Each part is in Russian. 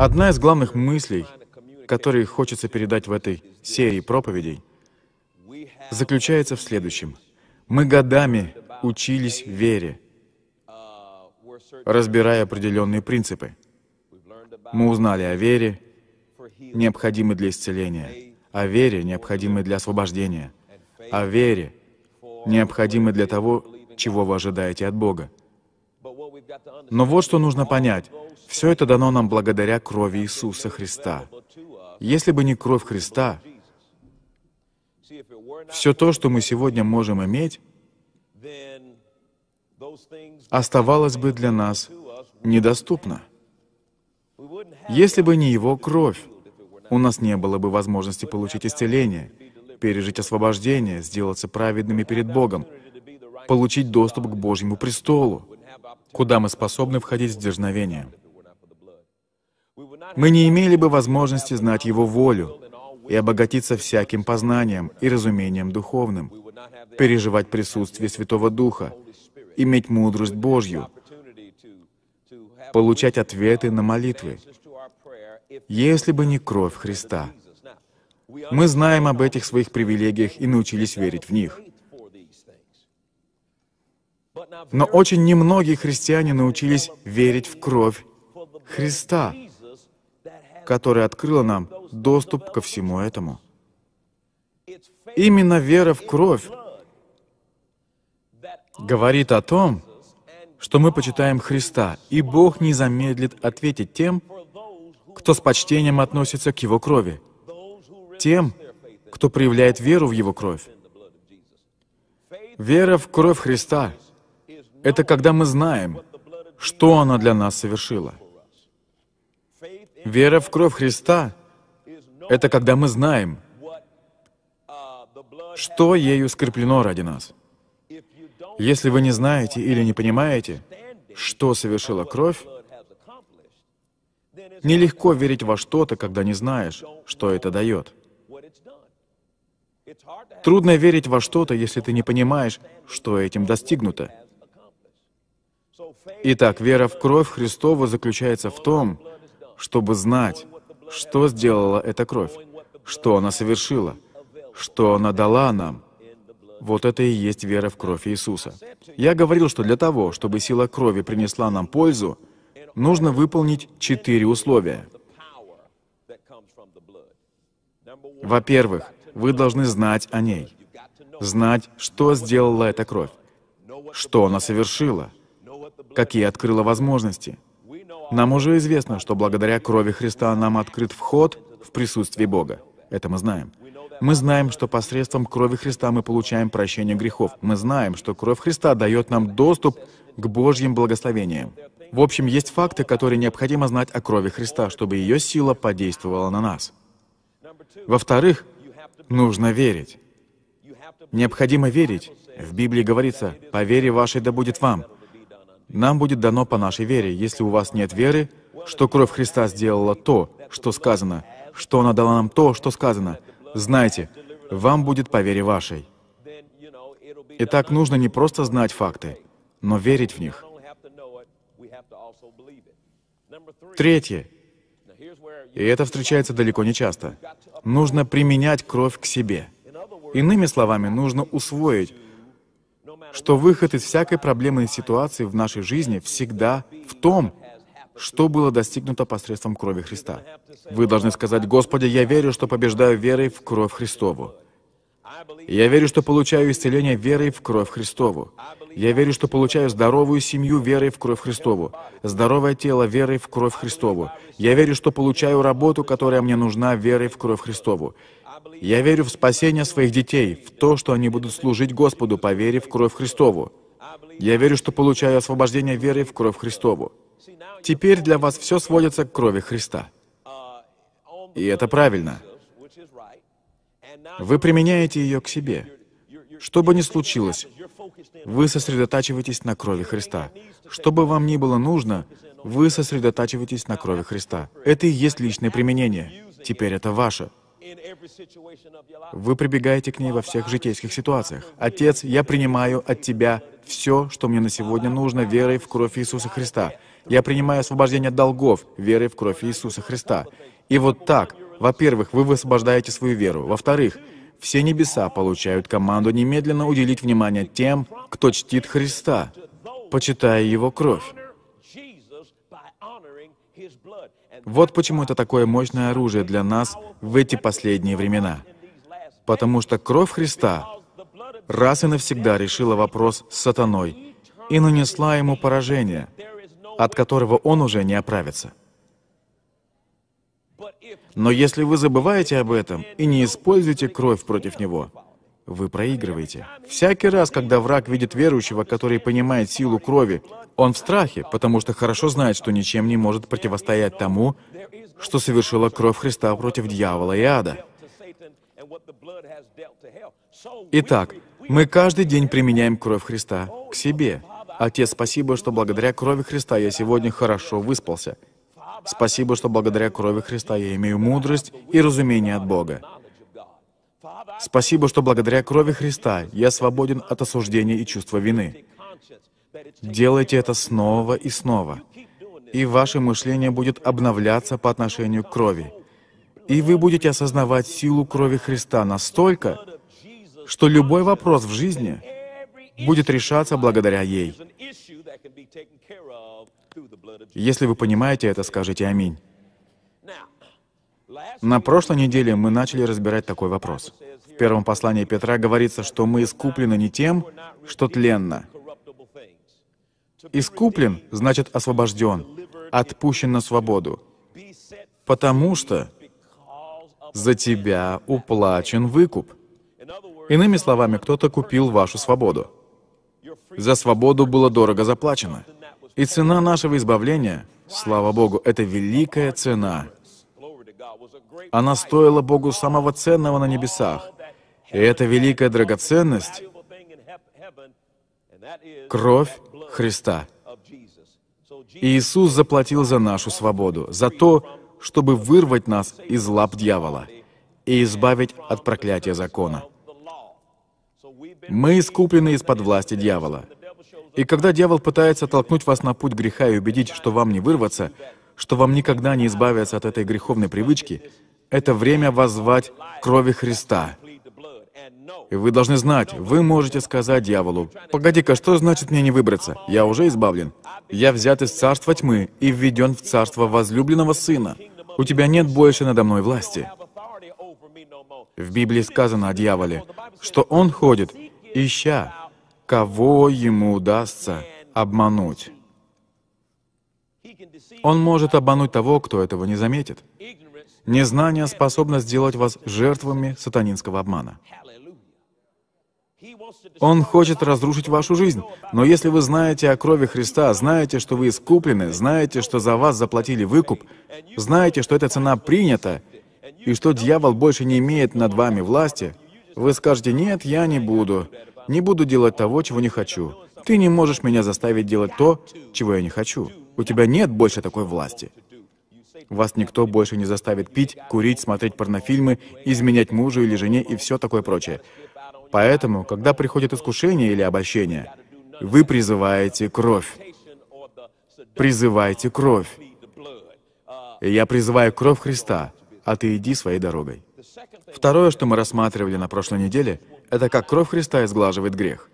Одна из главных мыслей, которые хочется передать в этой серии проповедей, заключается в следующем. Мы годами учились вере, разбирая определенные принципы. Мы узнали о вере, необходимой для исцеления, о вере, необходимой для освобождения, о вере, необходимой для того, чего вы ожидаете от Бога. Но вот что нужно понять. Все это дано нам благодаря крови Иисуса Христа. Если бы не кровь Христа, все то, что мы сегодня можем иметь, оставалось бы для нас недоступно. Если бы не Его кровь, у нас не было бы возможности получить исцеление, пережить освобождение, сделаться праведными перед Богом, получить доступ к Божьему престолу куда мы способны входить в дерзновение. Мы не имели бы возможности знать Его волю и обогатиться всяким познанием и разумением духовным, переживать присутствие Святого Духа, иметь мудрость Божью, получать ответы на молитвы, если бы не кровь Христа. Мы знаем об этих своих привилегиях и научились верить в них. Но очень немногие христиане научились верить в кровь Христа, которая открыла нам доступ ко всему этому. Именно вера в кровь говорит о том, что мы почитаем Христа, и Бог не замедлит ответить тем, кто с почтением относится к Его крови, тем, кто проявляет веру в Его кровь. Вера в кровь Христа — это когда мы знаем, что она для нас совершила. Вера в кровь Христа — это когда мы знаем, что ею скреплено ради нас. Если вы не знаете или не понимаете, что совершила кровь, нелегко верить во что-то, когда не знаешь, что это дает. Трудно верить во что-то, если ты не понимаешь, что этим достигнуто — Итак, вера в кровь Христову заключается в том, чтобы знать, что сделала эта кровь, что она совершила, что она дала нам. Вот это и есть вера в кровь Иисуса. Я говорил, что для того, чтобы сила крови принесла нам пользу, нужно выполнить четыре условия. Во-первых, вы должны знать о ней, знать, что сделала эта кровь, что она совершила — какие открыла возможности. Нам уже известно, что благодаря крови Христа нам открыт вход в присутствие Бога. Это мы знаем. Мы знаем, что посредством крови Христа мы получаем прощение грехов. Мы знаем, что кровь Христа дает нам доступ к Божьим благословениям. В общем, есть факты, которые необходимо знать о крови Христа, чтобы ее сила подействовала на нас. Во-вторых, нужно верить. Необходимо верить. В Библии говорится, «По вере вашей да будет вам». Нам будет дано по нашей вере. Если у вас нет веры, что кровь Христа сделала то, что сказано, что она дала нам то, что сказано, знайте, вам будет по вере вашей. Итак, нужно не просто знать факты, но верить в них. Третье. И это встречается далеко не часто. Нужно применять кровь к себе. Иными словами, нужно усвоить, что выход из всякой проблемной ситуации в нашей жизни всегда в том, что было достигнуто посредством крови Христа. Вы должны сказать, «Господи, я верю, что побеждаю верой в кровь Христову. Я верю, что получаю исцеление верой в кровь Христову. Я верю, что получаю здоровую семью верой в кровь Христову, здоровое тело верой в кровь Христову. Я верю, что получаю работу, которая мне нужна верой в кровь Христову. Я верю в спасение своих детей, в то, что они будут служить Господу, поверив в кровь Христову. Я верю, что получаю освобождение веры в кровь Христову. Теперь для вас все сводится к крови Христа. И это правильно. Вы применяете ее к себе. Что бы ни случилось, вы сосредотачиваетесь на крови Христа. Что бы вам ни было нужно, вы сосредотачиваетесь на крови Христа. Это и есть личное применение. Теперь это ваше. Вы прибегаете к ней во всех житейских ситуациях. «Отец, я принимаю от Тебя все, что мне на сегодня нужно, верой в кровь Иисуса Христа. Я принимаю освобождение от долгов, верой в кровь Иисуса Христа». И вот так, во-первых, вы высвобождаете свою веру. Во-вторых, все небеса получают команду немедленно уделить внимание тем, кто чтит Христа, почитая Его кровь. Вот почему это такое мощное оружие для нас в эти последние времена. Потому что кровь Христа раз и навсегда решила вопрос с сатаной и нанесла ему поражение, от которого он уже не оправится. Но если вы забываете об этом и не используете кровь против него, вы проигрываете. Всякий раз, когда враг видит верующего, который понимает силу крови, он в страхе, потому что хорошо знает, что ничем не может противостоять тому, что совершила кровь Христа против дьявола и ада. Итак, мы каждый день применяем кровь Христа к себе. Отец, спасибо, что благодаря крови Христа я сегодня хорошо выспался. Спасибо, что благодаря крови Христа я имею мудрость и разумение от Бога. Спасибо, что благодаря крови Христа я свободен от осуждения и чувства вины. Делайте это снова и снова, и ваше мышление будет обновляться по отношению к крови. И вы будете осознавать силу крови Христа настолько, что любой вопрос в жизни будет решаться благодаря ей. Если вы понимаете это, скажите «Аминь». На прошлой неделе мы начали разбирать такой вопрос — в первом послании Петра говорится, что мы искуплены не тем, что тленно. Искуплен значит освобожден, отпущен на свободу, потому что за тебя уплачен выкуп. Иными словами, кто-то купил вашу свободу. За свободу было дорого заплачено. И цена нашего избавления, слава Богу, это великая цена. Она стоила Богу самого ценного на небесах. И это великая драгоценность — кровь Христа. Иисус заплатил за нашу свободу, за то, чтобы вырвать нас из лап дьявола и избавить от проклятия закона. Мы искуплены из-под власти дьявола. И когда дьявол пытается толкнуть вас на путь греха и убедить, что вам не вырваться, что вам никогда не избавиться от этой греховной привычки, это время воззвать крови Христа — вы должны знать, вы можете сказать дьяволу, «Погоди-ка, что значит мне не выбраться? Я уже избавлен. Я взят из царства тьмы и введен в царство возлюбленного сына. У тебя нет больше надо мной власти». В Библии сказано о дьяволе, что он ходит, ища, кого ему удастся обмануть. Он может обмануть того, кто этого не заметит. Незнание способно сделать вас жертвами сатанинского обмана. Он хочет разрушить вашу жизнь. Но если вы знаете о крови Христа, знаете, что вы искуплены, знаете, что за вас заплатили выкуп, знаете, что эта цена принята, и что дьявол больше не имеет над вами власти, вы скажете, «Нет, я не буду. Не буду делать того, чего не хочу. Ты не можешь меня заставить делать то, чего я не хочу. У тебя нет больше такой власти». Вас никто больше не заставит пить, курить, смотреть порнофильмы, изменять мужу или жене и все такое прочее. Поэтому, когда приходит искушение или обольщение, вы призываете кровь. Призывайте кровь. И я призываю кровь Христа, а ты иди своей дорогой. Второе, что мы рассматривали на прошлой неделе, это как кровь Христа изглаживает грех.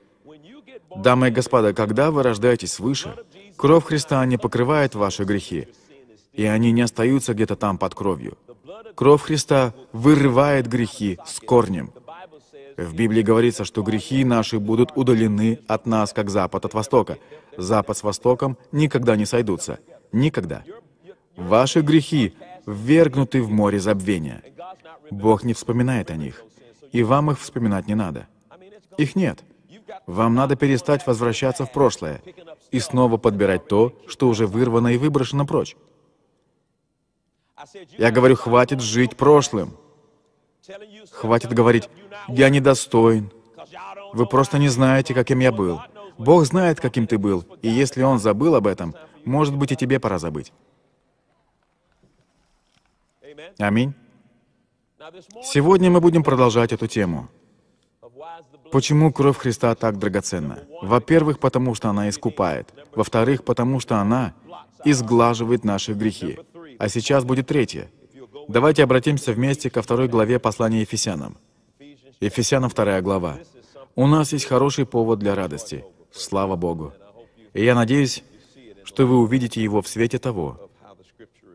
Дамы и господа, когда вы рождаетесь свыше, кровь Христа не покрывает ваши грехи, и они не остаются где-то там под кровью. Кровь Христа вырывает грехи с корнем. В Библии говорится, что грехи наши будут удалены от нас, как запад от востока. Запад с востоком никогда не сойдутся. Никогда. Ваши грехи ввергнуты в море забвения. Бог не вспоминает о них, и вам их вспоминать не надо. Их нет. Вам надо перестать возвращаться в прошлое и снова подбирать то, что уже вырвано и выброшено прочь. Я говорю, хватит жить прошлым. Хватит говорить, я недостоин. Вы просто не знаете, каким я был. Бог знает, каким ты был, и если Он забыл об этом, может быть, и тебе пора забыть. Аминь. Сегодня мы будем продолжать эту тему. Почему кровь Христа так драгоценна? Во-первых, потому что она искупает. Во-вторых, потому что она изглаживает наши грехи. А сейчас будет третье. Давайте обратимся вместе ко второй главе послания Ефесянам. Ефесянам вторая глава. У нас есть хороший повод для радости. Слава Богу. И я надеюсь, что вы увидите его в свете того,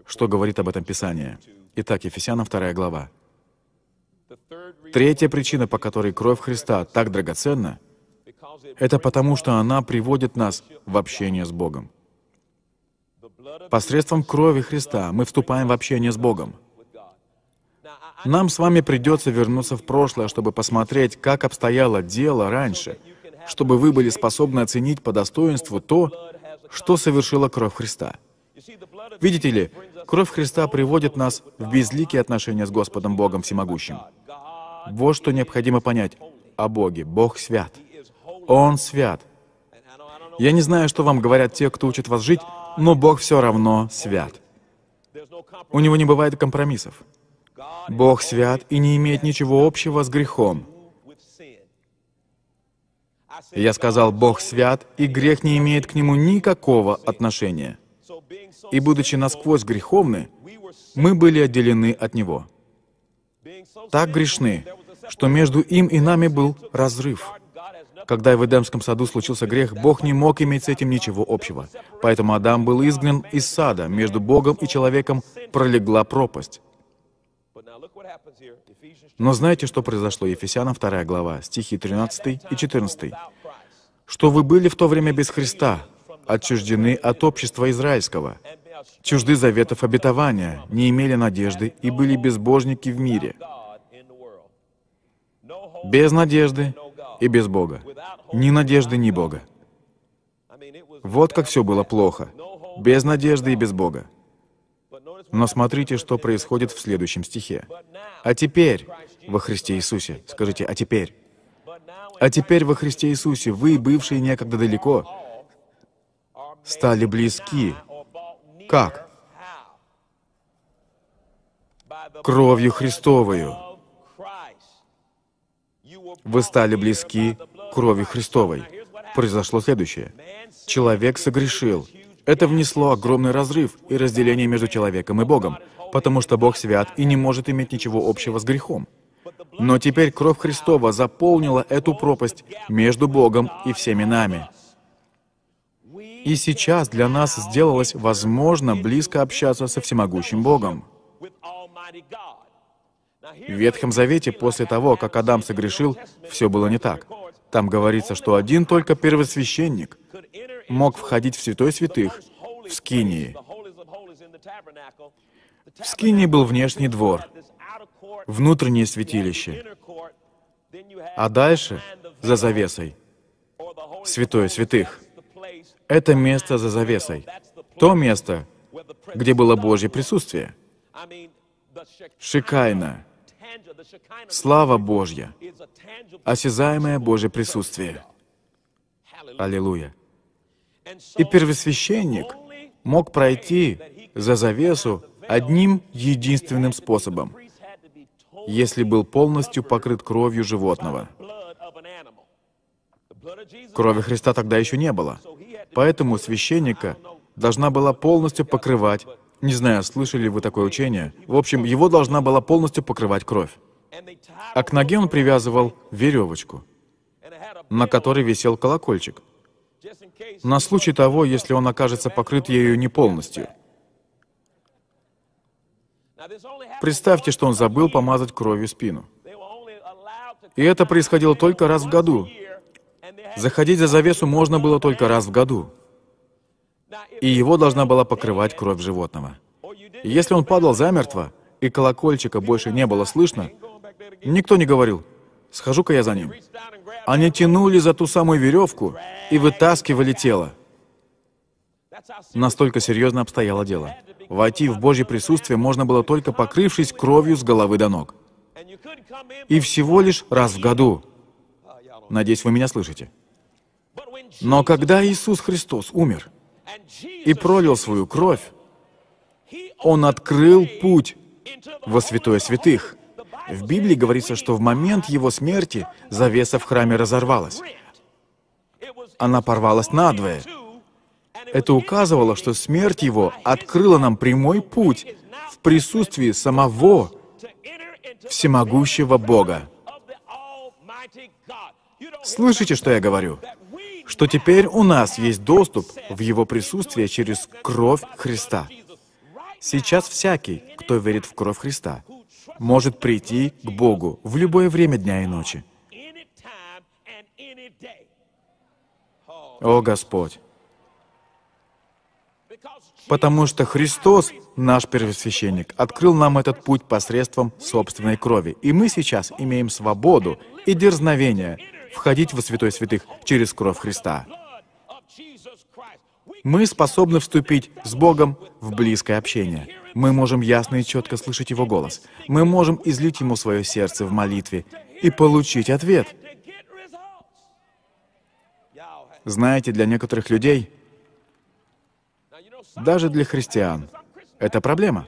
что говорит об этом Писание. Итак, Ефесянам 2 глава. Третья причина, по которой кровь Христа так драгоценна, это потому, что она приводит нас в общение с Богом. Посредством крови Христа мы вступаем в общение с Богом. Нам с вами придется вернуться в прошлое, чтобы посмотреть, как обстояло дело раньше, чтобы вы были способны оценить по достоинству то, что совершила кровь Христа. Видите ли, кровь Христа приводит нас в безликие отношения с Господом Богом Всемогущим. Вот что необходимо понять о Боге. Бог свят. Он свят. Я не знаю, что вам говорят те, кто учит вас жить, но Бог все равно свят. У него не бывает компромиссов. Бог свят и не имеет ничего общего с грехом. Я сказал, Бог свят, и грех не имеет к нему никакого отношения. И будучи насквозь греховны, мы были отделены от Него. Так грешны, что между им и нами был разрыв. Когда в Эдемском саду случился грех, Бог не мог иметь с этим ничего общего. Поэтому Адам был изгнан из сада, между Богом и человеком пролегла пропасть. Но знаете, что произошло? Ефесянам 2 глава, стихи 13 и 14. «Что вы были в то время без Христа, отчуждены от общества израильского, чужды заветов обетования, не имели надежды и были безбожники в мире, без надежды и без Бога, ни надежды, ни Бога». Вот как все было плохо, без надежды и без Бога. Но смотрите, что происходит в следующем стихе. «А теперь во Христе Иисусе». Скажите, «А теперь». «А теперь во Христе Иисусе вы, бывшие некогда далеко, стали близки». Как? Кровью Христовою. Вы стали близки Кровью Христовой. Произошло следующее. Человек согрешил, это внесло огромный разрыв и разделение между человеком и Богом, потому что Бог свят и не может иметь ничего общего с грехом. Но теперь кровь Христова заполнила эту пропасть между Богом и всеми нами. И сейчас для нас сделалось возможно близко общаться со всемогущим Богом. В Ветхом Завете после того, как Адам согрешил, все было не так. Там говорится, что один только первосвященник мог входить в святой святых, в Скинии. В Скинии был внешний двор, внутреннее святилище, а дальше, за завесой, святое святых. Это место за завесой, то место, где было Божье присутствие. Шикайна, слава Божья, осязаемое Божье присутствие. Аллилуйя. И первосвященник мог пройти за завесу одним единственным способом, если был полностью покрыт кровью животного. Крови Христа тогда еще не было, поэтому священника должна была полностью покрывать, не знаю, слышали ли вы такое учение, в общем, его должна была полностью покрывать кровь. А к ноге он привязывал веревочку, на которой висел колокольчик — на случай того, если он окажется покрыт ею не полностью. Представьте, что он забыл помазать кровью спину. И это происходило только раз в году. Заходить за завесу можно было только раз в году. И его должна была покрывать кровь животного. И если он падал замертво, и колокольчика больше не было слышно, никто не говорил, «Схожу-ка я за ним». Они тянули за ту самую веревку и вытаскивали тело. Настолько серьезно обстояло дело. Войти в Божье присутствие можно было только покрывшись кровью с головы до ног. И всего лишь раз в году. Надеюсь, вы меня слышите. Но когда Иисус Христос умер и пролил свою кровь, Он открыл путь во святое святых — в Библии говорится, что в момент его смерти завеса в храме разорвалась. Она порвалась надвое. Это указывало, что смерть его открыла нам прямой путь в присутствии самого всемогущего Бога. Слышите, что я говорю? Что теперь у нас есть доступ в Его присутствие через кровь Христа. Сейчас всякий, кто верит в кровь Христа, может прийти к Богу в любое время дня и ночи. О Господь! Потому что Христос, наш первосвященник, открыл нам этот путь посредством собственной крови. И мы сейчас имеем свободу и дерзновение входить во святой святых через кровь Христа. Мы способны вступить с Богом в близкое общение. Мы можем ясно и четко слышать Его голос. Мы можем излить Ему свое сердце в молитве и получить ответ. Знаете, для некоторых людей, даже для христиан, это проблема.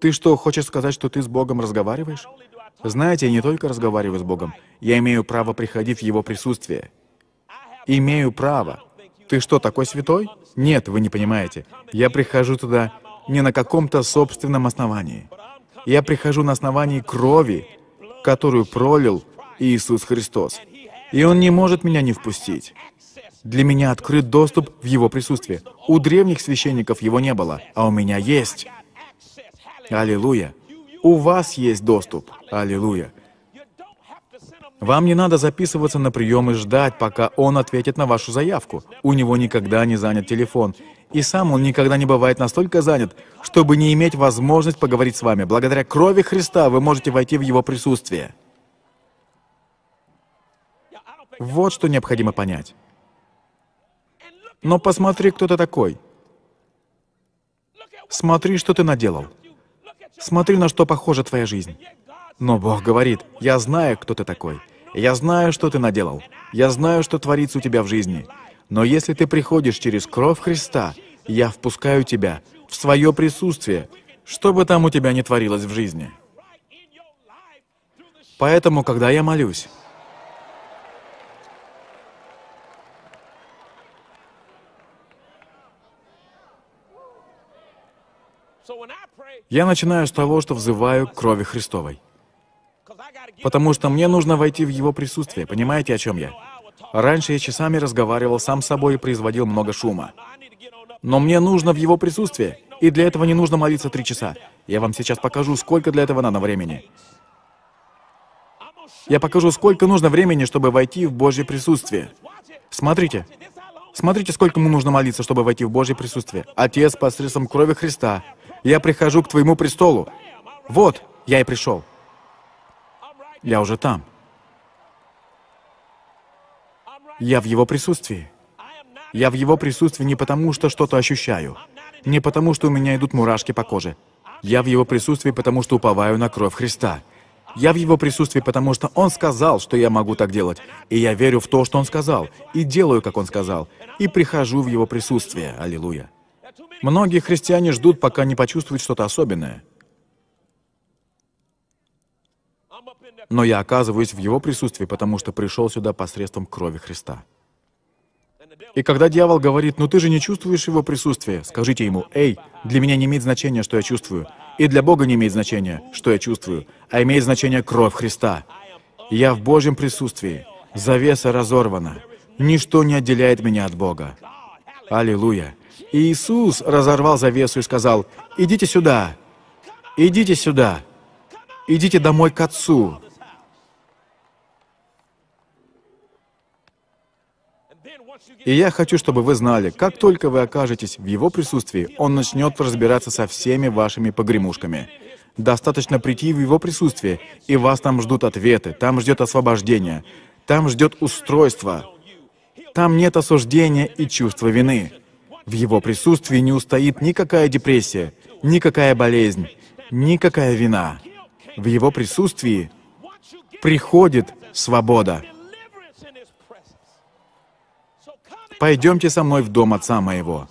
Ты что, хочешь сказать, что ты с Богом разговариваешь? Знаете, я не только разговариваю с Богом, я имею право приходить в Его присутствие. Имею право. Ты что, такой святой? Нет, вы не понимаете. Я прихожу туда не на каком-то собственном основании. Я прихожу на основании крови, которую пролил Иисус Христос. И Он не может меня не впустить. Для меня открыт доступ в Его присутствие. У древних священников его не было, а у меня есть. Аллилуйя. У вас есть доступ. Аллилуйя. Вам не надо записываться на прием и ждать, пока он ответит на вашу заявку. У него никогда не занят телефон. И сам он никогда не бывает настолько занят, чтобы не иметь возможность поговорить с вами. Благодаря крови Христа вы можете войти в Его присутствие. Вот что необходимо понять. Но посмотри, кто ты такой. Смотри, что ты наделал. Смотри, на что похожа твоя жизнь. Но Бог говорит, я знаю, кто ты такой. Я знаю, что ты наделал. Я знаю, что творится у тебя в жизни. Но если ты приходишь через кровь Христа, я впускаю тебя в свое присутствие, что бы там у тебя ни творилось в жизни. Поэтому, когда я молюсь, я начинаю с того, что взываю к крови Христовой. Потому что мне нужно войти в Его присутствие. Понимаете, о чем я? Раньше я часами разговаривал сам с собой и производил много шума. Но мне нужно в его присутствии, и для этого не нужно молиться три часа. Я вам сейчас покажу, сколько для этого надо времени. Я покажу, сколько нужно времени, чтобы войти в Божье присутствие. Смотрите. Смотрите, сколько ему нужно молиться, чтобы войти в Божье присутствие. Отец, посредством крови Христа, я прихожу к твоему престолу. Вот, я и пришел. Я уже там. Я в Его присутствии. Я в Его присутствии не потому, что что-то ощущаю, не потому, что у меня идут мурашки по коже. Я в Его присутствии, потому что уповаю на кровь Христа. Я в Его присутствии, потому что Он сказал, что я могу так делать. И я верю в то, что Он сказал, и делаю, как Он сказал, и прихожу в Его присутствие. Аллилуйя. Многие христиане ждут, пока не почувствуют что-то особенное. но я оказываюсь в Его присутствии, потому что пришел сюда посредством крови Христа. И когда дьявол говорит, «Ну ты же не чувствуешь Его присутствия», скажите ему, «Эй, для меня не имеет значения, что я чувствую, и для Бога не имеет значения, что я чувствую, а имеет значение кровь Христа. Я в Божьем присутствии, завеса разорвана, ничто не отделяет меня от Бога». Аллилуйя! И Иисус разорвал завесу и сказал, «Идите сюда! Идите сюда!» идите домой к отцу. И я хочу, чтобы вы знали, как только вы окажетесь в его присутствии, он начнет разбираться со всеми вашими погремушками. Достаточно прийти в его присутствие, и вас там ждут ответы, там ждет освобождение, там ждет устройство, там нет осуждения и чувства вины. В его присутствии не устоит никакая депрессия, никакая болезнь, никакая вина в Его присутствии приходит свобода. «Пойдемте со мной в дом отца моего».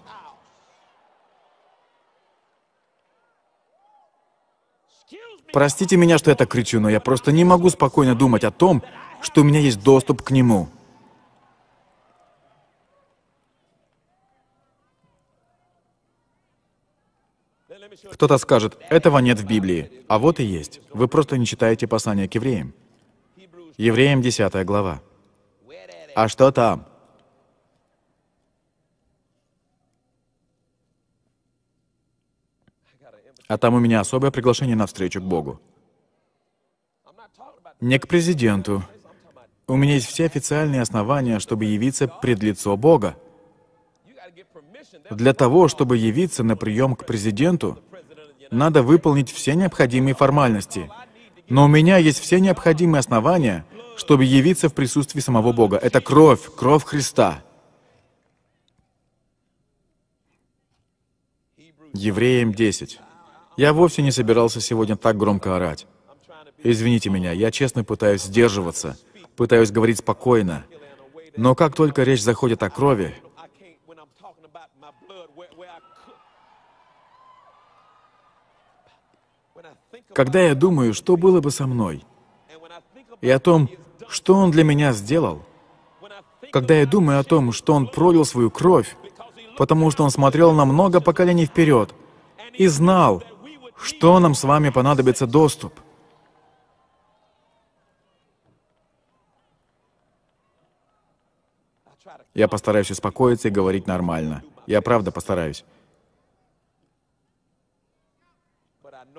Простите меня, что я так кричу, но я просто не могу спокойно думать о том, что у меня есть доступ к нему. Кто-то скажет, этого нет в Библии, а вот и есть. Вы просто не читаете послание к евреям. Евреям 10 глава. А что там? А там у меня особое приглашение на встречу к Богу. Не к президенту. У меня есть все официальные основания, чтобы явиться пред лицо Бога. Для того, чтобы явиться на прием к президенту, надо выполнить все необходимые формальности. Но у меня есть все необходимые основания, чтобы явиться в присутствии самого Бога. Это кровь, кровь Христа. Евреям 10. Я вовсе не собирался сегодня так громко орать. Извините меня, я честно пытаюсь сдерживаться, пытаюсь говорить спокойно. Но как только речь заходит о крови, когда я думаю, что было бы со мной, и о том, что Он для меня сделал, когда я думаю о том, что Он пролил свою кровь, потому что Он смотрел на много поколений вперед и знал, что нам с вами понадобится доступ. Я постараюсь успокоиться и говорить нормально. Я правда постараюсь.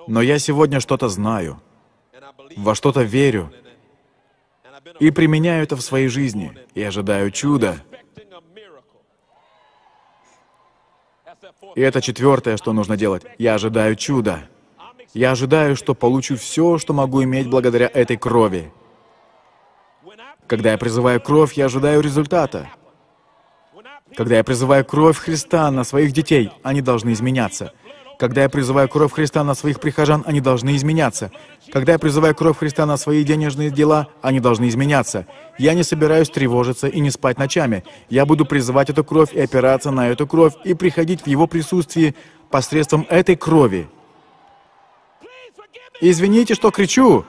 Но я сегодня что-то знаю, во что-то верю и применяю это в своей жизни и ожидаю чуда. И это четвертое, что нужно делать. Я ожидаю чуда. Я ожидаю, что получу все, что могу иметь благодаря этой крови. Когда я призываю кровь, я ожидаю результата. Когда я призываю кровь Христа на своих детей, они должны изменяться. Когда я призываю кровь Христа на своих прихожан, они должны изменяться. Когда я призываю кровь Христа на свои денежные дела, они должны изменяться. Я не собираюсь тревожиться и не спать ночами. Я буду призывать эту кровь и опираться на эту кровь и приходить в Его присутствие посредством этой крови. Извините, что кричу.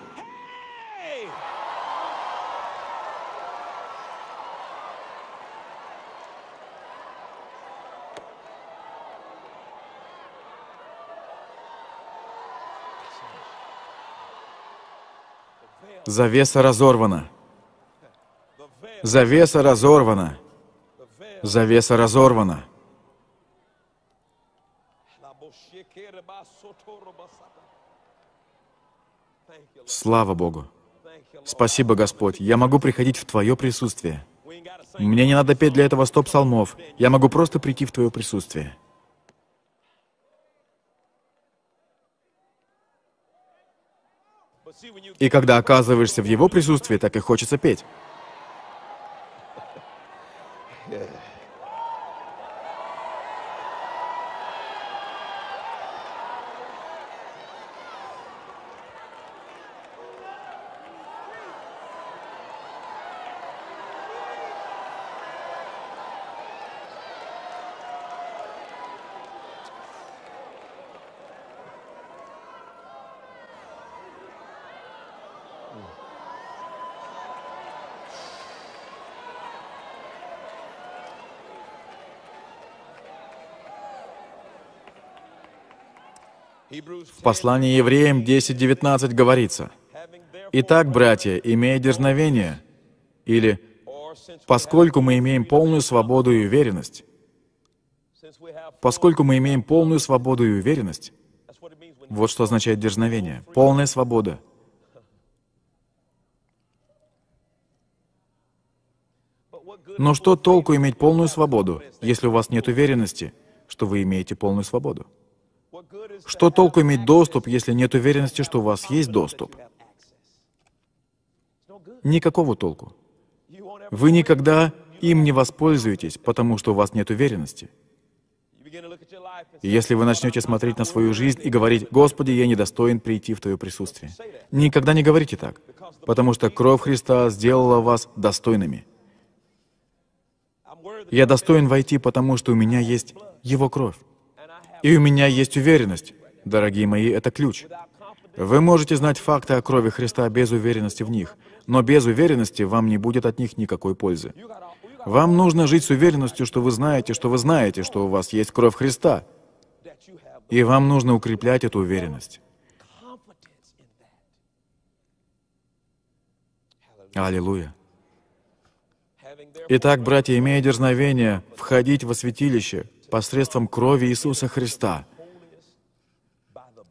Завеса разорвана. Завеса разорвана. Завеса разорвана. Слава Богу. Спасибо, Господь. Я могу приходить в Твое присутствие. Мне не надо петь для этого стоп псалмов. Я могу просто прийти в Твое присутствие. И когда оказываешься в его присутствии, так и хочется петь. В послании евреям 10.19 говорится, «Итак, братья, имея дерзновение, или «Поскольку мы имеем полную свободу и уверенность», поскольку мы имеем полную свободу и уверенность, вот что означает дерзновение, полная свобода. Но что толку иметь полную свободу, если у вас нет уверенности, что вы имеете полную свободу? Что толку иметь доступ, если нет уверенности, что у вас есть доступ? Никакого толку. Вы никогда им не воспользуетесь, потому что у вас нет уверенности. если вы начнете смотреть на свою жизнь и говорить, «Господи, я недостоин прийти в Твое присутствие», никогда не говорите так, потому что кровь Христа сделала вас достойными. Я достоин войти, потому что у меня есть Его кровь. И у меня есть уверенность. Дорогие мои, это ключ. Вы можете знать факты о крови Христа без уверенности в них, но без уверенности вам не будет от них никакой пользы. Вам нужно жить с уверенностью, что вы знаете, что вы знаете, что у вас есть кровь Христа. И вам нужно укреплять эту уверенность. Аллилуйя. Итак, братья, имея дерзновение, входить во святилище, посредством крови Иисуса Христа.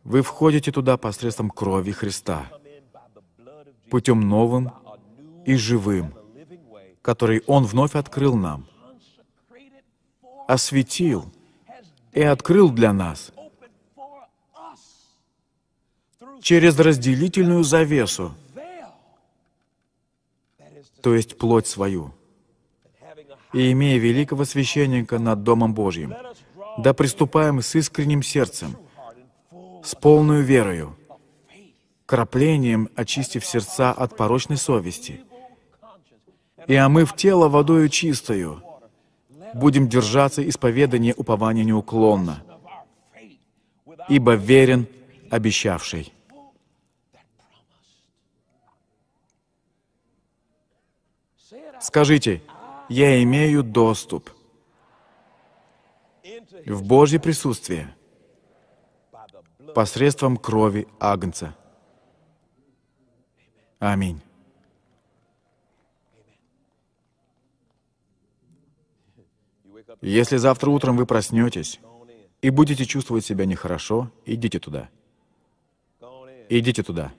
Вы входите туда посредством крови Христа, путем новым и живым, который Он вновь открыл нам, осветил и открыл для нас через разделительную завесу, то есть плоть свою — и имея великого священника над Домом Божьим. Да приступаем с искренним сердцем, с полную верою, краплением очистив сердца от порочной совести, и омыв тело водою чистою, будем держаться исповедания упования неуклонно, ибо верен обещавший. Скажите, я имею доступ в Божье присутствие посредством крови Агнца. Аминь. Если завтра утром вы проснетесь и будете чувствовать себя нехорошо, идите туда. Идите туда.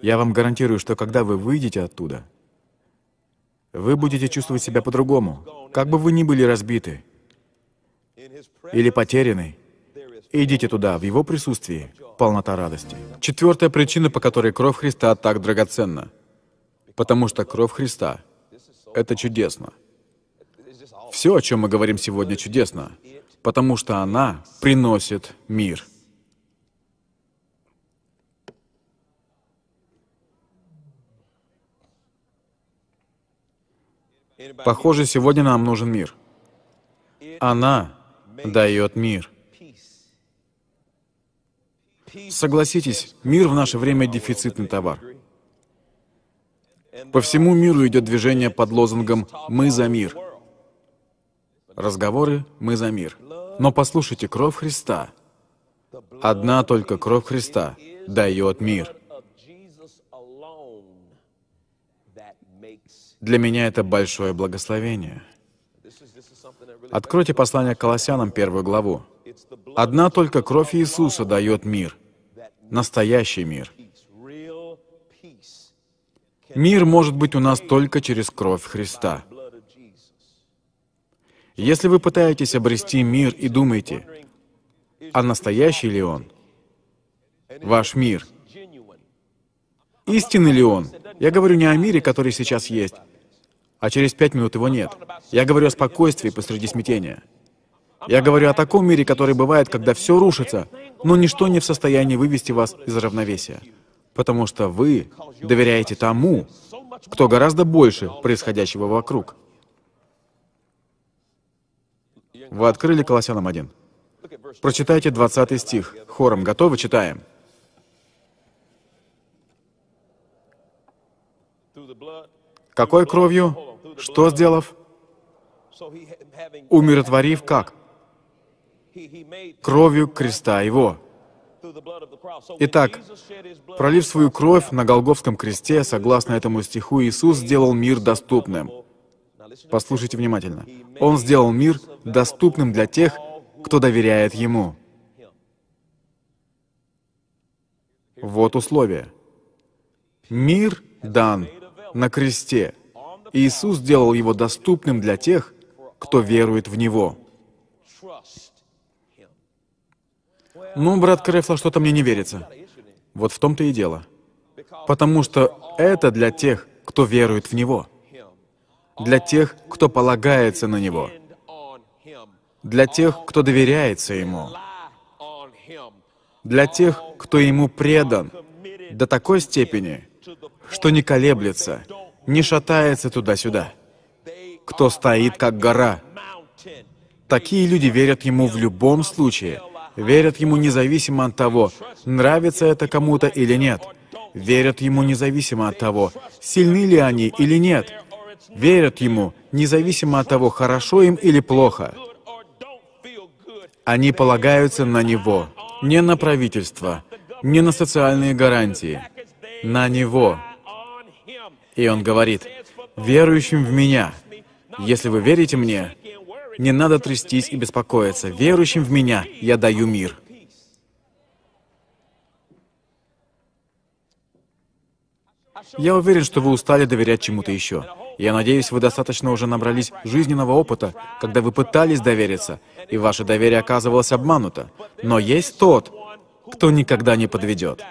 Я вам гарантирую, что когда вы выйдете оттуда, вы будете чувствовать себя по-другому. Как бы вы ни были разбиты или потеряны, идите туда, в Его присутствии полнота радости. Четвертая причина, по которой кровь Христа так драгоценна. Потому что кровь Христа — это чудесно. Все, о чем мы говорим сегодня, чудесно, потому что она приносит мир. Похоже, сегодня нам нужен мир. Она дает мир. Согласитесь, мир в наше время дефицитный товар. По всему миру идет движение под лозунгом «Мы за мир». Разговоры «Мы за мир». Но послушайте, кровь Христа, одна только кровь Христа дает мир. Для меня это большое благословение. Откройте послание к Колоссянам, первую главу. Одна только кровь Иисуса дает мир, настоящий мир. Мир может быть у нас только через кровь Христа. Если вы пытаетесь обрести мир и думаете, а настоящий ли он, ваш мир, истинный ли он, я говорю не о мире, который сейчас есть, а через пять минут его нет. Я говорю о спокойствии посреди смятения. Я говорю о таком мире, который бывает, когда все рушится, но ничто не в состоянии вывести вас из равновесия, потому что вы доверяете тому, кто гораздо больше происходящего вокруг. Вы открыли Колоссянам 1. Прочитайте 20 стих. Хором готовы? Читаем. Какой кровью? Что сделав? Умиротворив как? Кровью креста его. Итак, пролив свою кровь на Голговском кресте, согласно этому стиху, Иисус сделал мир доступным. Послушайте внимательно. Он сделал мир доступным для тех, кто доверяет Ему. Вот условие. Мир дан на кресте — Иисус сделал его доступным для тех, кто верует в Него. Ну, брат Крефла, что-то мне не верится. Вот в том-то и дело. Потому что это для тех, кто верует в Него. Для тех, кто полагается на Него. Для тех, кто доверяется Ему. Для тех, кто Ему предан до такой степени, что не колеблется не шатается туда-сюда, кто стоит как гора. Такие люди верят ему в любом случае, верят ему независимо от того, нравится это кому-то или нет, верят ему независимо от того, сильны ли они или нет, верят ему независимо от того, хорошо им или плохо. Они полагаются на него, не на правительство, не на социальные гарантии, на него. И он говорит, «Верующим в Меня, если вы верите Мне, не надо трястись и беспокоиться. Верующим в Меня я даю мир». Я уверен, что вы устали доверять чему-то еще. Я надеюсь, вы достаточно уже набрались жизненного опыта, когда вы пытались довериться, и ваше доверие оказывалось обмануто. Но есть тот, кто никогда не подведет.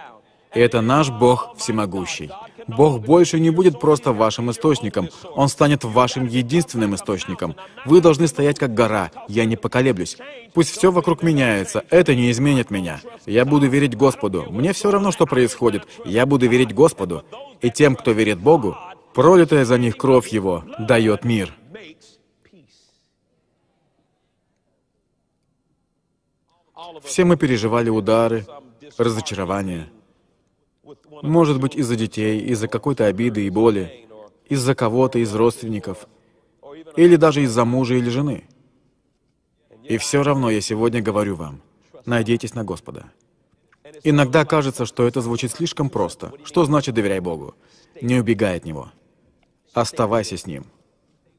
И это наш Бог Всемогущий. Бог больше не будет просто вашим источником. Он станет вашим единственным источником. Вы должны стоять как гора. Я не поколеблюсь. Пусть все вокруг меняется. Это не изменит меня. Я буду верить Господу. Мне все равно, что происходит. Я буду верить Господу. И тем, кто верит Богу, пролитая за них кровь Его дает мир. Все мы переживали удары, разочарования. Может быть, из-за детей, из-за какой-то обиды и боли, из-за кого-то из родственников, или даже из-за мужа или жены. И все равно я сегодня говорю вам, надейтесь на Господа. Иногда кажется, что это звучит слишком просто. Что значит «доверяй Богу»? Не убегай от Него. Оставайся с Ним.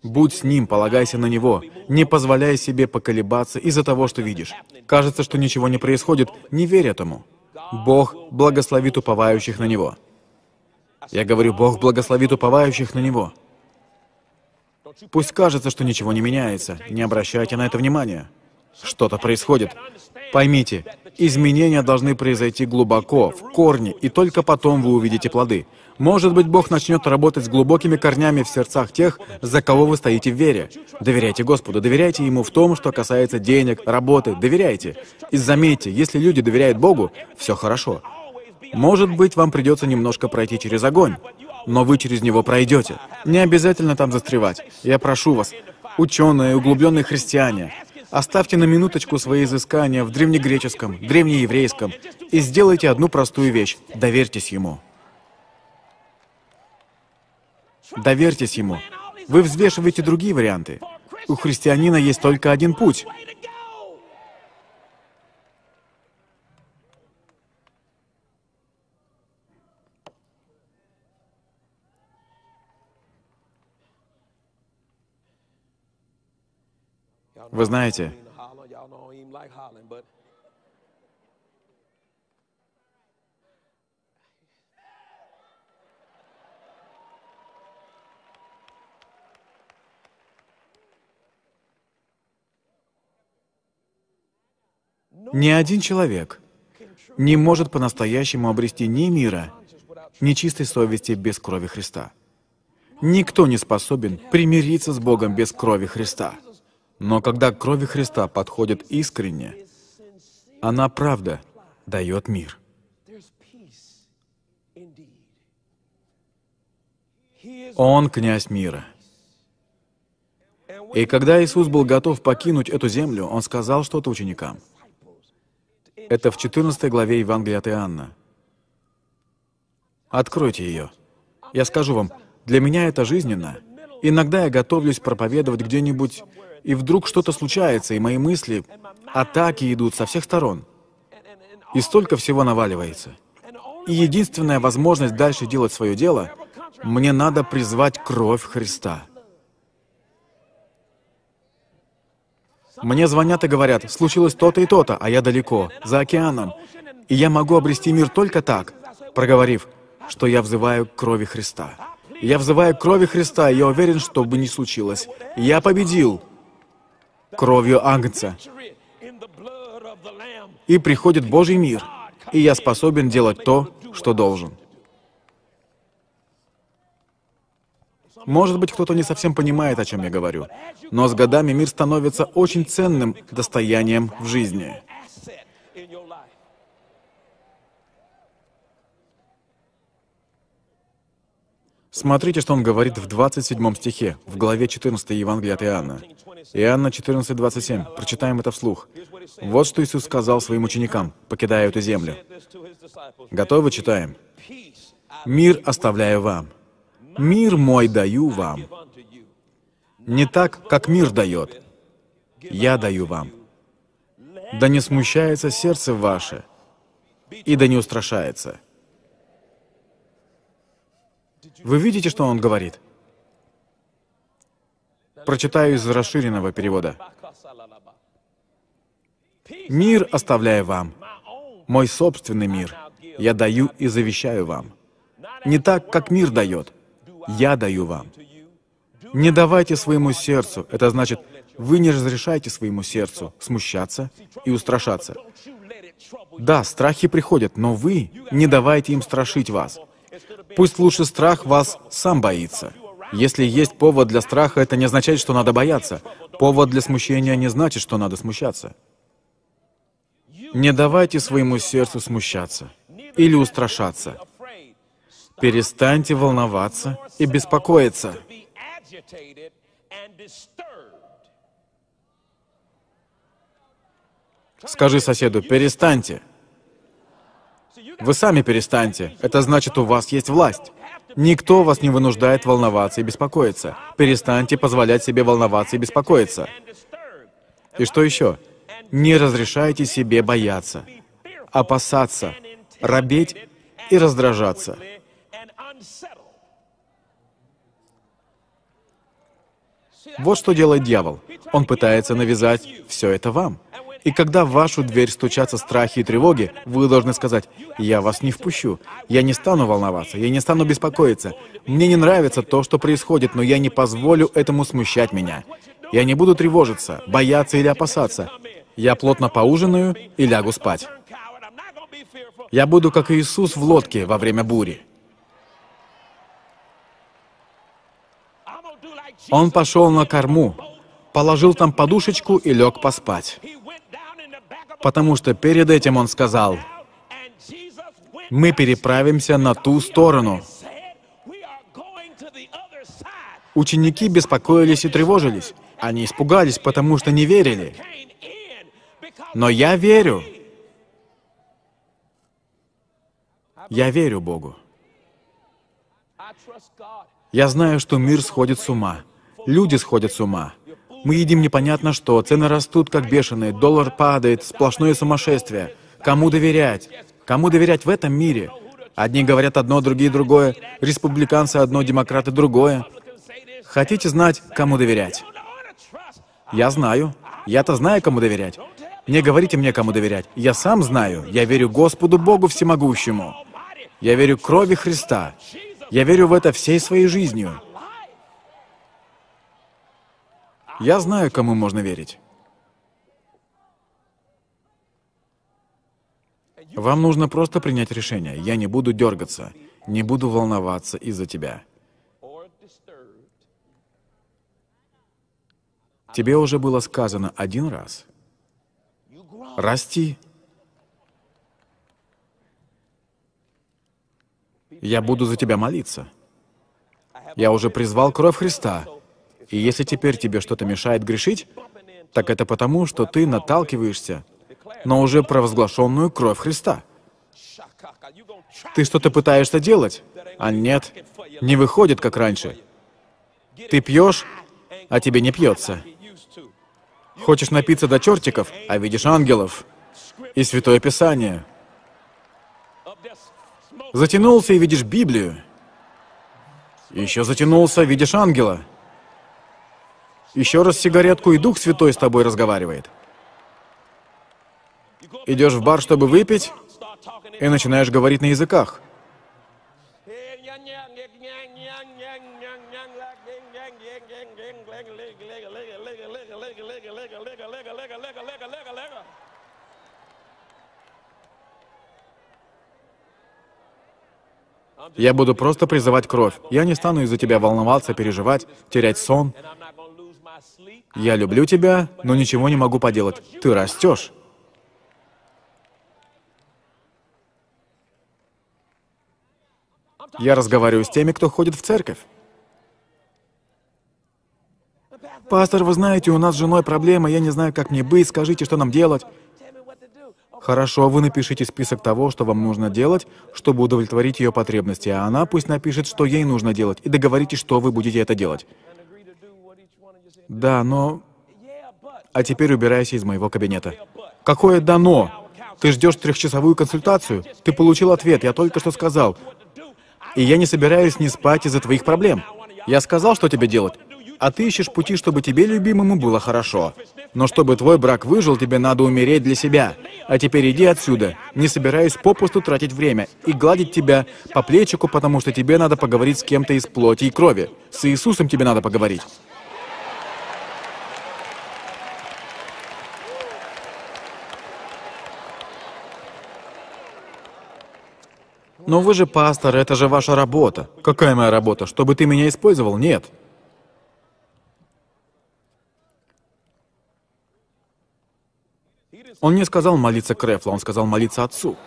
Будь с Ним, полагайся на Него, не позволяя себе поколебаться из-за того, что видишь. Кажется, что ничего не происходит, не верь этому. Бог благословит уповающих на Него. Я говорю, Бог благословит уповающих на Него. Пусть кажется, что ничего не меняется, не обращайте на это внимания. Что-то происходит. Поймите, изменения должны произойти глубоко, в корне, и только потом вы увидите плоды. Может быть, Бог начнет работать с глубокими корнями в сердцах тех, за кого вы стоите в вере. Доверяйте Господу, доверяйте Ему в том, что касается денег, работы, доверяйте. И заметьте, если люди доверяют Богу, все хорошо. Может быть, вам придется немножко пройти через огонь, но вы через него пройдете. Не обязательно там застревать. Я прошу вас, ученые, углубленные христиане, Оставьте на минуточку свои изыскания в древнегреческом, древнееврейском и сделайте одну простую вещь – доверьтесь Ему. Доверьтесь Ему. Вы взвешиваете другие варианты. У христианина есть только один путь Вы знаете, Ни один человек не может по-настоящему обрести ни мира, ни чистой совести без крови Христа. Никто не способен примириться с Богом без крови Христа. Но когда к крови Христа подходит искренне, она правда дает мир. Он князь мира. И когда Иисус был готов покинуть эту землю, Он сказал что-то ученикам. Это в 14 главе Евангелия от Иоанна. Откройте ее. Я скажу вам, для меня это жизненно. Иногда я готовлюсь проповедовать где-нибудь и вдруг что-то случается, и мои мысли, атаки идут со всех сторон. И столько всего наваливается. И единственная возможность дальше делать свое дело — мне надо призвать кровь Христа. Мне звонят и говорят, случилось то-то и то-то, а я далеко, за океаном. И я могу обрести мир только так, проговорив, что я взываю к крови Христа. Я взываю к крови Христа, и я уверен, что бы ни случилось, я победил кровью Агнца. И приходит Божий мир, и я способен делать то, что должен. Может быть, кто-то не совсем понимает, о чем я говорю, но с годами мир становится очень ценным достоянием в жизни. Смотрите, что он говорит в 27 стихе, в главе 14 Евангелия от Иоанна. Иоанна 14, 27. Прочитаем это вслух. Вот что Иисус сказал своим ученикам, покидая эту землю. Готовы? Читаем. «Мир оставляю вам. Мир мой даю вам. Не так, как мир дает. Я даю вам. Да не смущается сердце ваше, и да не устрашается». Вы видите, что он говорит? Прочитаю из расширенного перевода. «Мир оставляю вам, мой собственный мир, я даю и завещаю вам. Не так, как мир дает, я даю вам. Не давайте своему сердцу, это значит, вы не разрешаете своему сердцу смущаться и устрашаться. Да, страхи приходят, но вы не давайте им страшить вас. Пусть лучше страх вас сам боится. Если есть повод для страха, это не означает, что надо бояться. Повод для смущения не значит, что надо смущаться. Не давайте своему сердцу смущаться или устрашаться. Перестаньте волноваться и беспокоиться. Скажи соседу, перестаньте. Вы сами перестаньте. Это значит, у вас есть власть. Никто вас не вынуждает волноваться и беспокоиться. Перестаньте позволять себе волноваться и беспокоиться. И что еще? Не разрешайте себе бояться, опасаться, робеть и раздражаться. Вот что делает дьявол. Он пытается навязать все это вам. И когда в вашу дверь стучатся страхи и тревоги, вы должны сказать, «Я вас не впущу, я не стану волноваться, я не стану беспокоиться, мне не нравится то, что происходит, но я не позволю этому смущать меня. Я не буду тревожиться, бояться или опасаться. Я плотно поужинаю и лягу спать. Я буду как Иисус в лодке во время бури». Он пошел на корму, положил там подушечку и лег поспать потому что перед этим он сказал, мы переправимся на ту сторону. Ученики беспокоились и тревожились. Они испугались, потому что не верили. Но я верю. Я верю Богу. Я знаю, что мир сходит с ума. Люди сходят с ума. Мы едим непонятно что, цены растут как бешеные, доллар падает, сплошное сумасшествие. Кому доверять? Кому доверять в этом мире? Одни говорят одно, другие другое. Республиканцы одно, демократы другое. Хотите знать, кому доверять? Я знаю. Я-то знаю, кому доверять. Не говорите мне, кому доверять. Я сам знаю. Я верю Господу Богу Всемогущему. Я верю крови Христа. Я верю в это всей своей жизнью. Я знаю, кому можно верить. Вам нужно просто принять решение. Я не буду дергаться, не буду волноваться из-за тебя. Тебе уже было сказано один раз. Расти. Я буду за тебя молиться. Я уже призвал кровь Христа. И если теперь тебе что-то мешает грешить, так это потому, что ты наталкиваешься на уже провозглашенную кровь Христа. Ты что-то пытаешься делать, а нет, не выходит, как раньше. Ты пьешь, а тебе не пьется. Хочешь напиться до чертиков, а видишь ангелов и Святое Писание. Затянулся и видишь Библию. Еще затянулся, видишь ангела. Еще раз сигаретку, и Дух Святой с тобой разговаривает. Идешь в бар, чтобы выпить, и начинаешь говорить на языках. Я буду просто призывать кровь. Я не стану из-за тебя волноваться, переживать, терять сон. Я люблю тебя, но ничего не могу поделать. Ты растешь. Я разговариваю с теми, кто ходит в церковь. Пастор, вы знаете, у нас с женой проблема, я не знаю, как мне быть, скажите, что нам делать. Хорошо, вы напишите список того, что вам нужно делать, чтобы удовлетворить ее потребности, а она пусть напишет, что ей нужно делать, и договоритесь, что вы будете это делать. Да, но... А теперь убирайся из моего кабинета. Какое дано? Ты ждешь трехчасовую консультацию? Ты получил ответ, я только что сказал. И я не собираюсь не спать из-за твоих проблем. Я сказал, что тебе делать. А ты ищешь пути, чтобы тебе, любимому, было хорошо. Но чтобы твой брак выжил, тебе надо умереть для себя. А теперь иди отсюда. Не собираюсь попусту тратить время и гладить тебя по плечику, потому что тебе надо поговорить с кем-то из плоти и крови. С Иисусом тебе надо поговорить. Но вы же пастор, это же ваша работа. Какая моя работа? Чтобы ты меня использовал? Нет. Он не сказал молиться Крефлу, он сказал молиться отцу.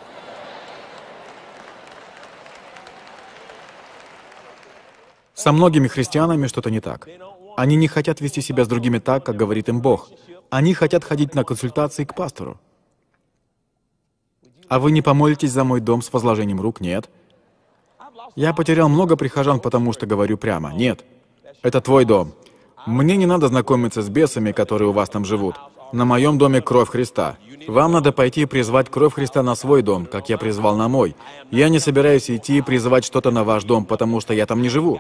Со многими христианами что-то не так. Они не хотят вести себя с другими так, как говорит им Бог. Они хотят ходить на консультации к пастору. А вы не помолитесь за мой дом с возложением рук? Нет. Я потерял много прихожан, потому что говорю прямо. Нет. Это твой дом. Мне не надо знакомиться с бесами, которые у вас там живут. На моем доме кровь Христа. Вам надо пойти и призвать кровь Христа на свой дом, как я призвал на мой. Я не собираюсь идти и призывать что-то на ваш дом, потому что я там не живу.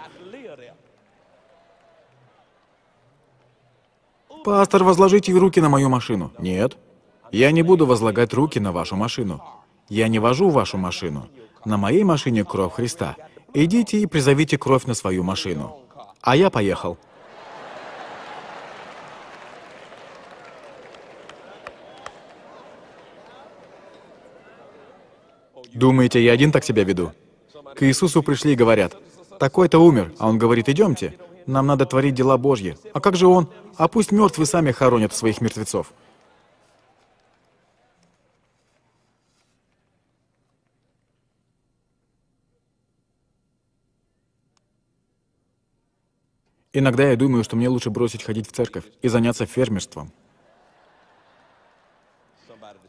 Пастор, возложите руки на мою машину. Нет. Я не буду возлагать руки на вашу машину. Я не вожу вашу машину. На моей машине кровь Христа. Идите и призовите кровь на свою машину. А я поехал. Думаете, я один так себя веду? К Иисусу пришли и говорят, «Такой-то умер», а он говорит, «Идемте, нам надо творить дела Божьи». А как же он? А пусть мертвые сами хоронят своих мертвецов. Иногда я думаю, что мне лучше бросить ходить в церковь и заняться фермерством.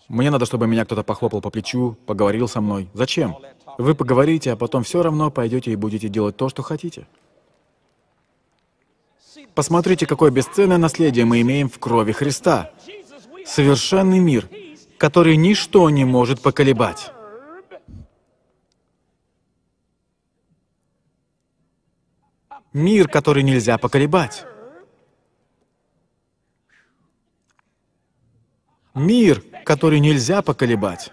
Мне надо, чтобы меня кто-то похлопал по плечу, поговорил со мной. Зачем? Вы поговорите, а потом все равно пойдете и будете делать то, что хотите. Посмотрите, какое бесценное наследие мы имеем в крови Христа. Совершенный мир, который ничто не может поколебать. Мир, который нельзя поколебать. Мир, который нельзя поколебать.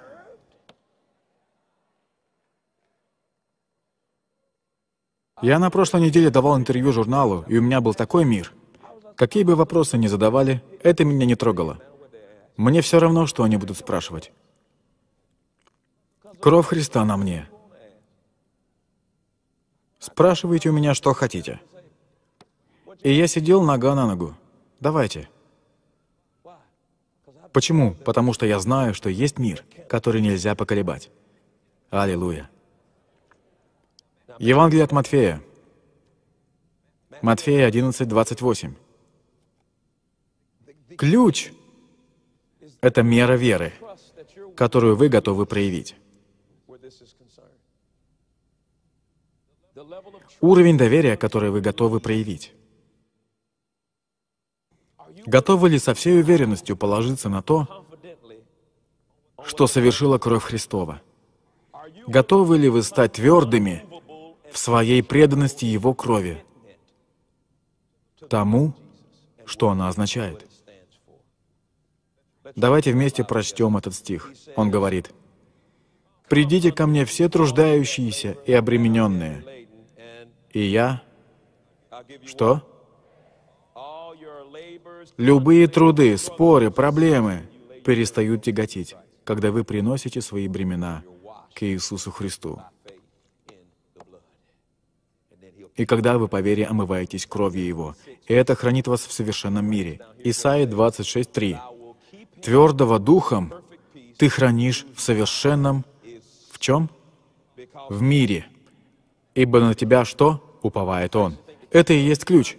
Я на прошлой неделе давал интервью журналу, и у меня был такой мир. Какие бы вопросы ни задавали, это меня не трогало. Мне все равно, что они будут спрашивать. Кровь Христа на мне — Спрашивайте у меня, что хотите. И я сидел нога на ногу. Давайте. Почему? Потому что я знаю, что есть мир, который нельзя поколебать. Аллилуйя. Евангелие от Матфея. Матфея 11, 28. Ключ — это мера веры, которую вы готовы проявить. уровень доверия, который вы готовы проявить. Готовы ли со всей уверенностью положиться на то, что совершила кровь Христова? Готовы ли вы стать твердыми в своей преданности Его крови, тому, что она означает? Давайте вместе прочтем этот стих. Он говорит, «Придите ко мне все труждающиеся и обремененные, и я... Что? Любые труды, споры, проблемы перестают тяготить, когда вы приносите свои бремена к Иисусу Христу. И когда вы по вере омываетесь кровью Его, и это хранит вас в совершенном мире. Исаия 26.3. «Твердого духом ты хранишь в совершенном...» В чем? В мире. Ибо на тебя что? уповает он. Это и есть ключ.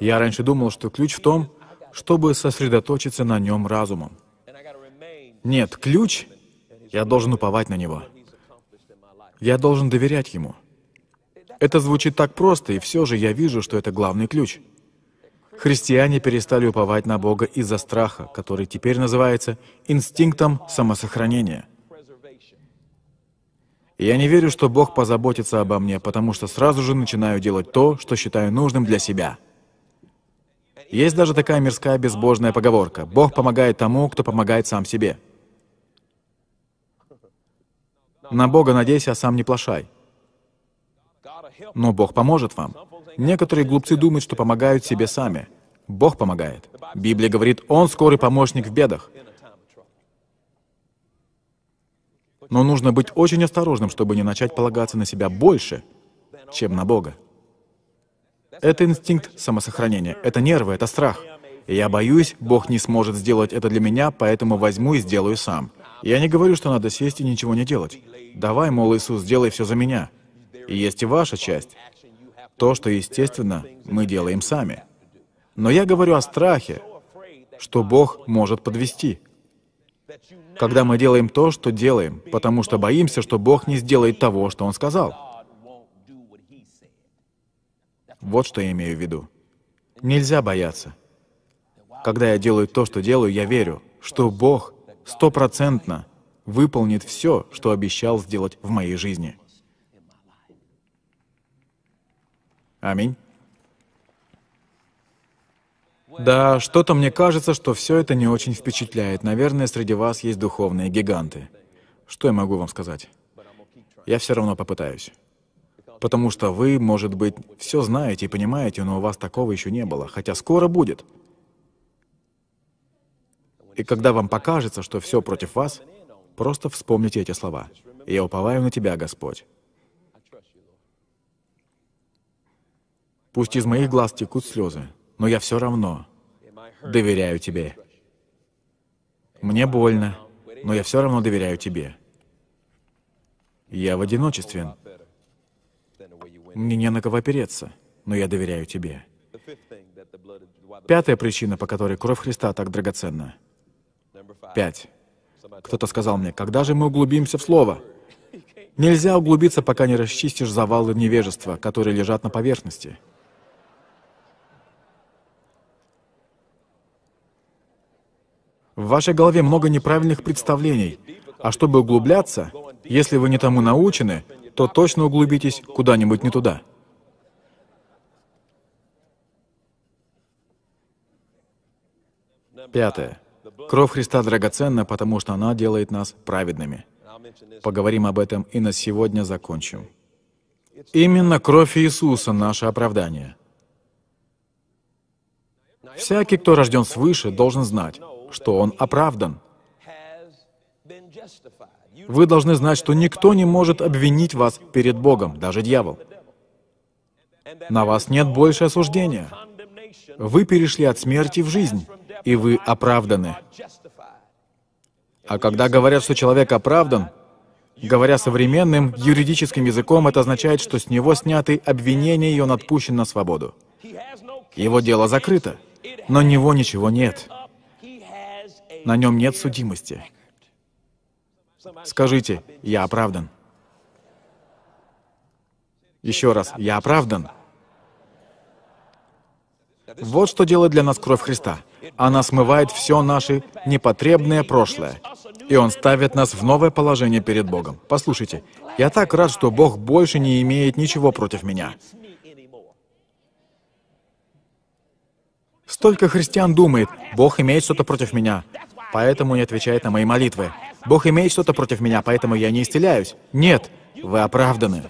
Я раньше думал, что ключ в том, чтобы сосредоточиться на нем разумом. Нет, ключ, я должен уповать на него. Я должен доверять ему. Это звучит так просто, и все же я вижу, что это главный ключ. Христиане перестали уповать на Бога из-за страха, который теперь называется инстинктом самосохранения — и я не верю, что Бог позаботится обо мне, потому что сразу же начинаю делать то, что считаю нужным для себя. Есть даже такая мирская безбожная поговорка «Бог помогает тому, кто помогает сам себе». На Бога надейся, а сам не плашай. Но Бог поможет вам. Некоторые глупцы думают, что помогают себе сами. Бог помогает. Библия говорит, Он скорый помощник в бедах. Но нужно быть очень осторожным, чтобы не начать полагаться на себя больше, чем на Бога. Это инстинкт самосохранения, это нервы, это страх. я боюсь, Бог не сможет сделать это для меня, поэтому возьму и сделаю сам. Я не говорю, что надо сесть и ничего не делать. Давай, мол, Иисус, сделай все за меня. И есть и ваша часть. То, что, естественно, мы делаем сами. Но я говорю о страхе, что Бог может подвести когда мы делаем то, что делаем, потому что боимся, что Бог не сделает того, что Он сказал. Вот что я имею в виду. Нельзя бояться. Когда я делаю то, что делаю, я верю, что Бог стопроцентно выполнит все, что обещал сделать в моей жизни. Аминь. Да, что-то мне кажется, что все это не очень впечатляет. Наверное, среди вас есть духовные гиганты. Что я могу вам сказать? Я все равно попытаюсь. Потому что вы, может быть, все знаете и понимаете, но у вас такого еще не было, хотя скоро будет. И когда вам покажется, что все против вас, просто вспомните эти слова. «Я уповаю на Тебя, Господь». Пусть из моих глаз текут слезы, но я все равно доверяю тебе. Мне больно, но я все равно доверяю тебе. Я в одиночестве. Мне не на кого опереться, но я доверяю тебе. Пятая причина, по которой кровь Христа так драгоценна. Пять. Кто-то сказал мне, когда же мы углубимся в Слово? Нельзя углубиться, пока не расчистишь завалы невежества, которые лежат на поверхности. В вашей голове много неправильных представлений. А чтобы углубляться, если вы не тому научены, то точно углубитесь куда-нибудь не туда. Пятое. Кровь Христа драгоценна, потому что она делает нас праведными. Поговорим об этом и на сегодня закончим. Именно кровь Иисуса — наше оправдание. Всякий, кто рожден свыше, должен знать, что он оправдан. Вы должны знать, что никто не может обвинить вас перед Богом, даже дьявол. На вас нет больше осуждения. Вы перешли от смерти в жизнь, и вы оправданы. А когда говорят, что человек оправдан, говоря современным юридическим языком, это означает, что с него сняты обвинения, и он отпущен на свободу. Его дело закрыто, но него ничего нет на нем нет судимости. Скажите, я оправдан. Еще раз, я оправдан. Вот что делает для нас кровь Христа. Она смывает все наше непотребное прошлое, и Он ставит нас в новое положение перед Богом. Послушайте, я так рад, что Бог больше не имеет ничего против меня. Столько христиан думает, Бог имеет что-то против меня поэтому не отвечает на мои молитвы. Бог имеет что-то против меня, поэтому я не исцеляюсь. Нет, вы оправданы.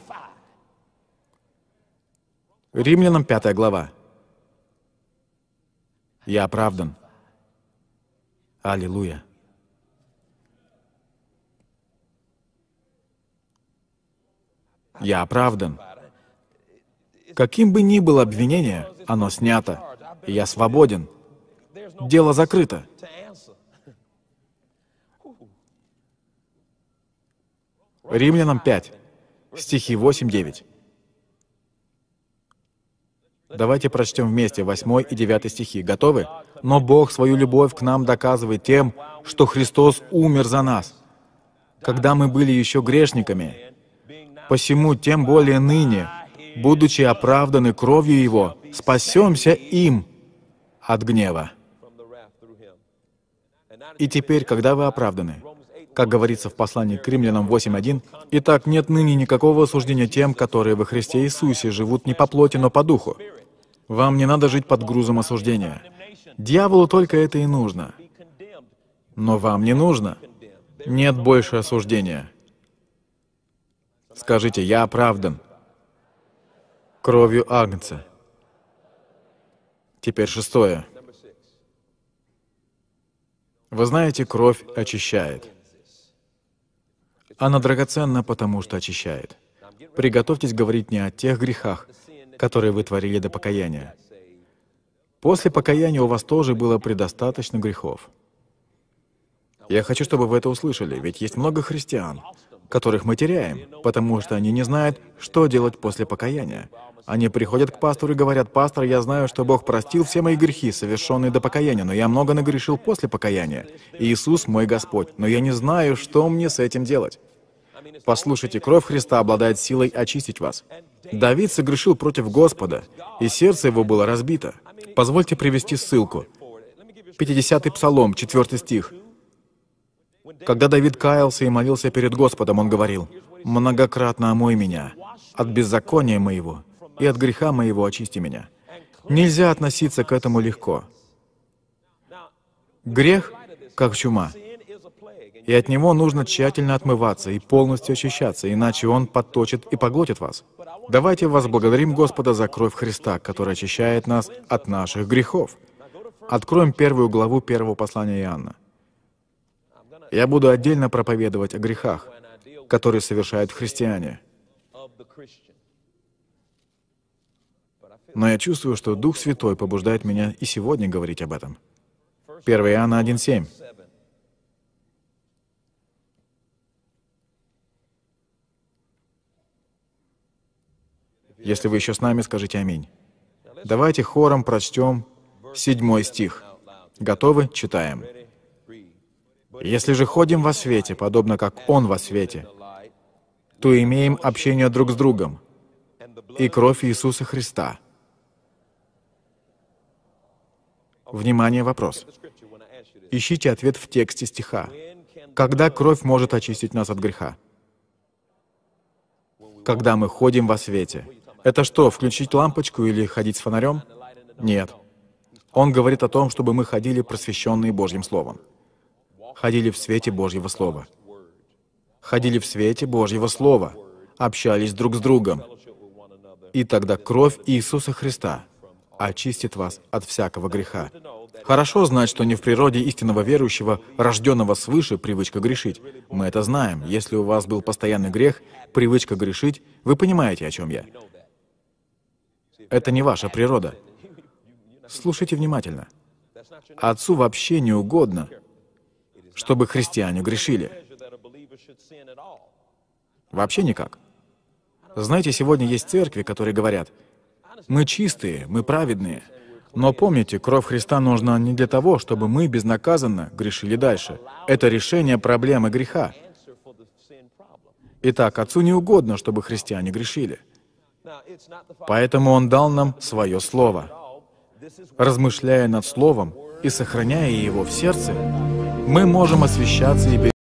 Римлянам 5 глава. Я оправдан. Аллилуйя. Я оправдан. Каким бы ни было обвинение, оно снято. и Я свободен. Дело закрыто. Римлянам 5, стихи 8-9. Давайте прочтем вместе 8 и 9 стихи. Готовы? «Но Бог свою любовь к нам доказывает тем, что Христос умер за нас, когда мы были еще грешниками. Посему, тем более ныне, будучи оправданы кровью Его, спасемся им от гнева». И теперь, когда вы оправданы, как говорится в послании к римлянам 8.1, «Итак, нет ныне никакого осуждения тем, которые во Христе Иисусе живут не по плоти, но по духу». Вам не надо жить под грузом осуждения. Дьяволу только это и нужно. Но вам не нужно. Нет больше осуждения. Скажите, я оправдан кровью Агнца. Теперь шестое. Вы знаете, кровь очищает. Она драгоценна, потому что очищает. Приготовьтесь говорить не о тех грехах, которые вы творили до покаяния. После покаяния у вас тоже было предостаточно грехов. Я хочу, чтобы вы это услышали, ведь есть много христиан, которых мы теряем, потому что они не знают, что делать после покаяния. Они приходят к пастору и говорят, «Пастор, я знаю, что Бог простил все мои грехи, совершенные до покаяния, но я много нагрешил после покаяния. Иисус мой Господь, но я не знаю, что мне с этим делать». Послушайте, кровь Христа обладает силой очистить вас. Давид согрешил против Господа, и сердце его было разбито. Позвольте привести ссылку. 50-й Псалом, 4 стих. Когда Давид каялся и молился перед Господом, он говорил, «Многократно омой меня, от беззакония моего и от греха моего очисти меня». Нельзя относиться к этому легко. Грех, как чума, и от него нужно тщательно отмываться и полностью очищаться, иначе он подточит и поглотит вас. Давайте возблагодарим Господа за кровь Христа, которая очищает нас от наших грехов. Откроем первую главу первого послания Иоанна. Я буду отдельно проповедовать о грехах, которые совершают христиане. Но я чувствую, что Дух Святой побуждает меня и сегодня говорить об этом. 1 Иоанна 1.7. Если вы еще с нами, скажите «Аминь». Давайте хором прочтем седьмой стих. Готовы? Читаем. «Если же ходим во свете, подобно как Он во свете, то имеем общение друг с другом и кровь Иисуса Христа». Внимание, вопрос. Ищите ответ в тексте стиха. Когда кровь может очистить нас от греха? Когда мы ходим во свете. Это что, включить лампочку или ходить с фонарем? Нет. Он говорит о том, чтобы мы ходили просвещенные Божьим Словом. Ходили в свете Божьего Слова. Ходили в свете Божьего Слова. Общались друг с другом. И тогда кровь Иисуса Христа очистит вас от всякого греха. Хорошо знать, что не в природе истинного верующего, рожденного свыше, привычка грешить. Мы это знаем. Если у вас был постоянный грех, привычка грешить, вы понимаете, о чем я. Это не ваша природа. Слушайте внимательно. Отцу вообще не угодно, чтобы христиане грешили. Вообще никак. Знаете, сегодня есть церкви, которые говорят, «Мы чистые, мы праведные, но помните, кровь Христа нужна не для того, чтобы мы безнаказанно грешили дальше. Это решение проблемы греха. Итак, Отцу не угодно, чтобы христиане грешили. Поэтому Он дал нам свое Слово. Размышляя над Словом и сохраняя его в сердце, мы можем освещаться и